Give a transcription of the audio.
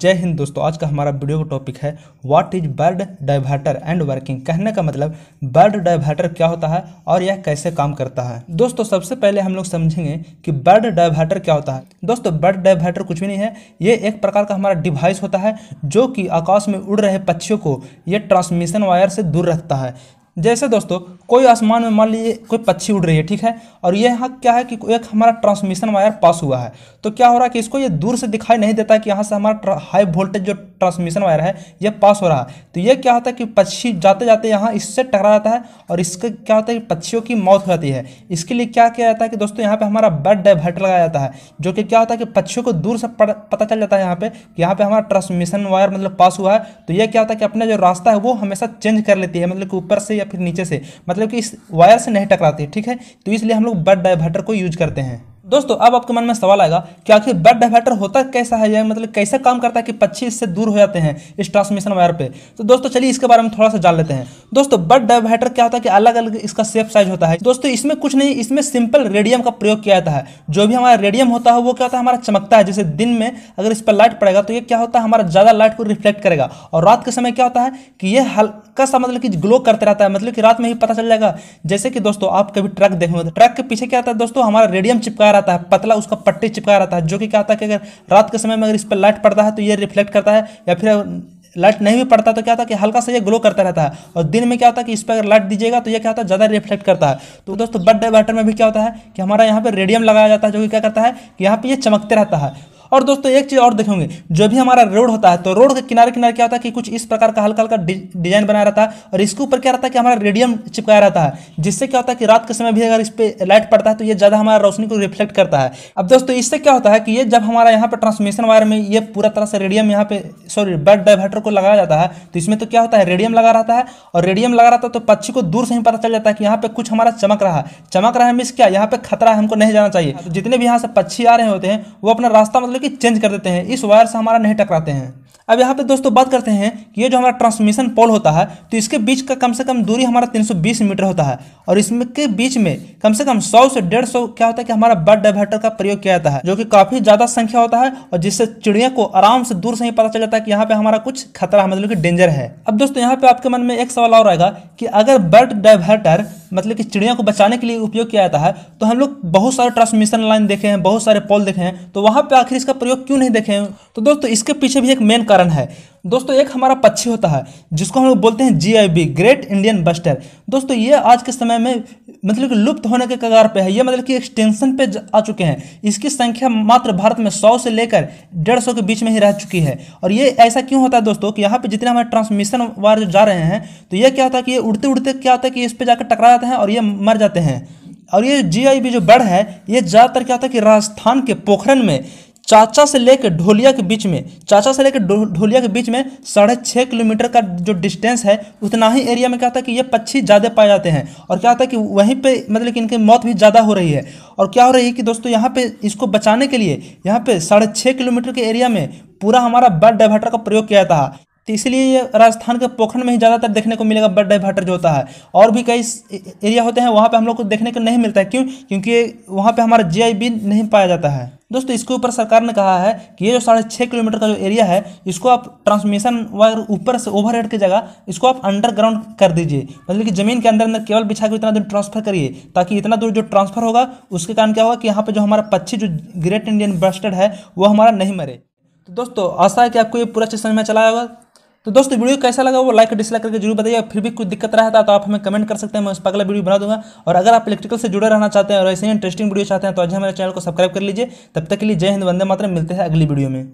जय हिंद दोस्तों आज का हमारा वीडियो का टॉपिक है what is bird diverter and working कहने का मतलब बर्ड डाइवर्टर क्या होता है और यह कैसे काम करता है दोस्तों सबसे पहले हम लोग समझेंगे कि बर्ड डाइवर्टर क्या होता है दोस्तों बर्ड डाइवर्टर कुछ भी नहीं है ये एक प्रकार का हमारा डिवाइस होता है जो कि आकाश में उड़ रहे पक्षियों को यह ट्रांसमिशन वायर से दूर रखता है जैसे दोस्तों कोई आसमान में मान लीजिए कोई पक्षी उड़ रही है ठीक है और ये यहाँ क्या है कि एक हमारा ट्रांसमिशन वायर पास हुआ है तो क्या हो रहा है कि इसको ये दूर से दिखाई नहीं देता कि यहाँ से हमारा हाई वोल्टेज जो ट्रांसमिशन वायर है यह पास हो रहा है तो यह क्या होता है कि पक्षी जाते जाते यहाँ इससे टकरा जाता है और इसके क्या होता है कि पक्षियों की मौत हो जाती है इसके लिए क्या किया जाता है कि दोस्तों यहाँ पर हमारा बर्ड डाइवर्टर लगाया जाता है जो कि क्या होता है कि पक्षियों को दूर से पता चल जाता है यहाँ पर कि यहाँ पर हमारा ट्रांसमिशन वायर मतलब पास हुआ है तो यह क्या होता है कि अपना जो रास्ता है वो हमेशा चेंज कर लेती है मतलब कि ऊपर से या फिर नीचे से मतलब कि इस वायर से नहीं टकराती ठीक है तो इसलिए हम लोग बर्ड डाइवर्टर को यूज करते हैं दोस्तों अब आपके मन में सवाल आएगा कि आखिर बर्ड डाइवर्टर होता कैसा है या मतलब कैसा काम करता है कि पक्षी इससे दूर हो जाते हैं इस ट्रांसमिशन वायर पे तो दोस्तों चलिए इसके बारे में थोड़ा सा जान लेते हैं दोस्तों बर्ड डाइवर्टर क्या होता है कि अलग अलग इसका सेफ साइज होता है दोस्तों इसमें कुछ नहीं इसमें सिंपल रेडियम का प्रयोग किया जाता है जो भी हमारा रेडियम होता है वो क्या होता है हमारा चमकता है जैसे दिन में अगर इस पर लाइट पड़ेगा तो ये क्या होता है हमारा ज़्यादा लाइट को रिफ्लेक्ट करेगा और रात के समय क्या होता है कि ये हल्का सा मतलब कि ग्लो करते रहता है मतलब कि रात में ही पता चल जाएगा जैसे कि दोस्तों आप कभी ट्रक देखेंगे ट्रक के पीछे क्या होता है दोस्तों हमारा रेडियम चिपकाया रहता है पतला उसका पट्टी चिपका रहता है जो कि क्या होता है कि अगर रात के समय में अगर इस पर लाइट पड़ता है तो ये रिफ्लेक्ट करता है या फिर लाइट नहीं भी पड़ता तो क्या होता है कि हल्का सा ये ग्लो करता रहता है और दिन में क्या होता है कि इस पर अगर लाइट दीजिएगा तो ये क्या होता है ज़्यादा रिफ्लेक्ट करता है तो दोस्तों बर्थडे बैटर में भी क्या होता है कि हमारा यहाँ पर रेडियम लगाया जाता है जो कि क्या करता है कि यहाँ पर ये चमकते रहता है और दोस्तों एक चीज़ और देखेंगे जो भी हमारा रोड होता है तो रोड के किनारे किनारे क्या होता है कि कुछ इस प्रकार का हल्का हल्का डिजाइन बनाया रहता है और इसके ऊपर क्या रहता है कि हमारा रेडियम चिपकाया रहता है जिससे क्या होता है कि रात के समय भी अगर इस पर लाइट पड़ता है तो ये ज़्यादा हमारा रोशनी को रिफ्लेक्ट करता है अब दोस्तों इससे क्या होता है कि ये जब हमारा यहाँ पर ट्रांसमिशन वायर में ये पूरा तरह से रेडियम यहाँ पे सॉरी बर्ड डाइवर्टर को लगाया जाता है तो इसमें तो क्या होता है रेडियम लगा रहता है और रेडियम लगा रहता है तो पक्षी को दूर से ही पता चल जाता है कि यहाँ पे कुछ हमारा चमक रहा है चमक रहा है मिस क्या यहाँ पे खतरा है हमको नहीं जाना चाहिए जितने भी यहाँ से पक्षी आ रहे होते हैं वो अपना रास्ता मतलब कि चेंज कर देते हैं इस वायर से हमारा नहीं टकराते हैं अब यहाँ पे दोस्तों बात करते हैं कि ये जो हमारा ट्रांसमिशन पोल होता है तो इसके बीच का कम से कम दूरी हमारा 320 मीटर होता है और इसमें के बीच में कम से कम 100 से 150 क्या होता है कि हमारा बर्ड डाइवर्टर का प्रयोग किया जाता है जो कि काफ़ी ज़्यादा संख्या होता है और जिससे चिड़िया को आराम से दूर से ही पता चल जाता है कि यहाँ पे हमारा कुछ खतरा मतलब की डेंजर है अब दोस्तों यहाँ पे आपके मन में एक सवाल और आएगा कि अगर बर्ड डाइवर्टर मतलब कि चिड़िया को बचाने के लिए उपयोग किया जाता है तो हम लोग बहुत सारे ट्रांसमिशन लाइन देखे हैं बहुत सारे पोल देखे हैं तो वहाँ पर आखिर इसका प्रयोग क्यों नहीं देखे हैं तो दोस्तों इसके पीछे भी एक मेन कारण है दोस्तों एक हमारा पक्षी होता है जिसको हम लोग बोलते हैं बी ग्रेट इंडियन बस्टर दोस्तों ये आज के समय में मतलब कि लुप्त होने के कगार पे है ये मतलब कि एक्सटेंशन पे आ चुके हैं इसकी संख्या मात्र भारत में सौ से लेकर डेढ़ सौ के बीच में ही रह चुकी है और ये ऐसा क्यों होता है दोस्तों कि यहाँ पे जितने हमारे ट्रांसमिशन वायर जो जा रहे हैं तो ये क्या होता है कि ये उड़ते उड़ते क्या होता है कि इस पर जाकर टकरा जाते हैं और ये मर जाते हैं और ये जी जो बर्ड है ये ज़्यादातर क्या होता है कि राजस्थान के पोखरन में चाचा से लेकर ढोलिया के बीच में चाचा से लेकर ढोलिया के बीच में साढ़े छः किलोमीटर का जो डिस्टेंस है उतना ही एरिया में क्या था कि ये पक्षी ज़्यादा पाए जाते हैं और क्या होता है कि वहीं पे मतलब कि इनकी मौत भी ज़्यादा हो रही है और क्या हो रही है कि दोस्तों यहाँ पे इसको बचाने के लिए यहाँ पे साढ़े छः किलोमीटर के एरिया में पूरा हमारा बर्ड डाइवर्टर का प्रयोग किया था तो इसलिए ये राजस्थान के पोखरण में ही ज़्यादातर देखने को मिलेगा बर्ड डाइवर्टर जो होता है और भी कई एरिया होते हैं वहाँ पर हम लोग को देखने को नहीं मिलता है क्यों क्योंकि वहाँ पर हमारा जी नहीं पाया जाता है दोस्तों इसके ऊपर सरकार ने कहा है कि ये जो साढ़े छः किलोमीटर का जो एरिया है इसको आप ट्रांसमिशन वायर ऊपर से ओवरहेड की जगह इसको आप अंडरग्राउंड कर दीजिए मतलब कि ज़मीन के अंदर अंदर केवल बिछा के इतना दूर ट्रांसफर करिए ताकि इतना दूर जो ट्रांसफर होगा उसके कारण क्या होगा कि यहाँ पर जो हमारा पक्षी जो ग्रेट इंडियन ब्रस्टर्ड है वो हमारा नहीं मरे तो दोस्तों आशा है कि आपको ये पूरा चीज़ समझ में चला होगा तो दोस्तों वीडियो कैसा लगा वो लाइक डिसलाइक करके जरूर बताइए फिर भी कुछ दिक्कत रहा था तो आप हमें कमेंट कर सकते हैं मैं उस पर अगला वीडियो बना दूंगा और अगर आप इलेक्ट्रिकल से जुड़े रहना चाहते हैं और ऐसे ही इंटरेस्टिंग वीडियो चाहते हैं तो आज हमारे चैनल को सब्सक्राइब कर लीजिए तब तक के लिए जय हिंद वंदे मात्र मिलते हैं अगली वीडियो में